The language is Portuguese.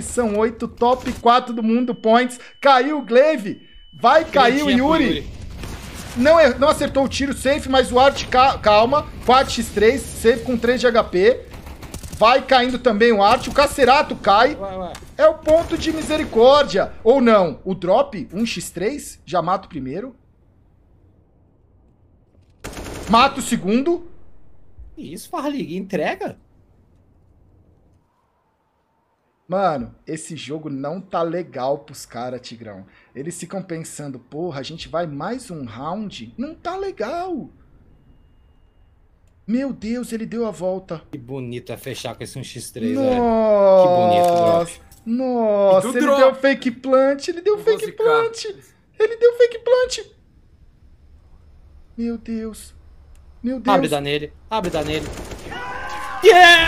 são oito, top 4 do mundo points. Caiu o Glaive, vai cair o Yuri. Yuri. Não, é, não acertou o tiro, safe, mas o Art calma. 4x3, safe com 3 de HP. Vai caindo também o Art, o Cacerato cai. Vai, vai. É o ponto de misericórdia. Ou não, o drop, 1x3, já mata o primeiro. Mata o segundo. Isso, Farlig, entrega. Mano, esse jogo não tá legal pros caras, Tigrão. Eles ficam pensando, porra, a gente vai mais um round? Não tá legal. Meu Deus, ele deu a volta. Que bonito é fechar com esse 1x3, Nossa. velho. Que bonito, Nossa, ele deu fake plant, ele deu fake Música. plant. Ele deu fake plant. Meu Deus. Meu Deus. Abre da nele, abre da nele. Yeah!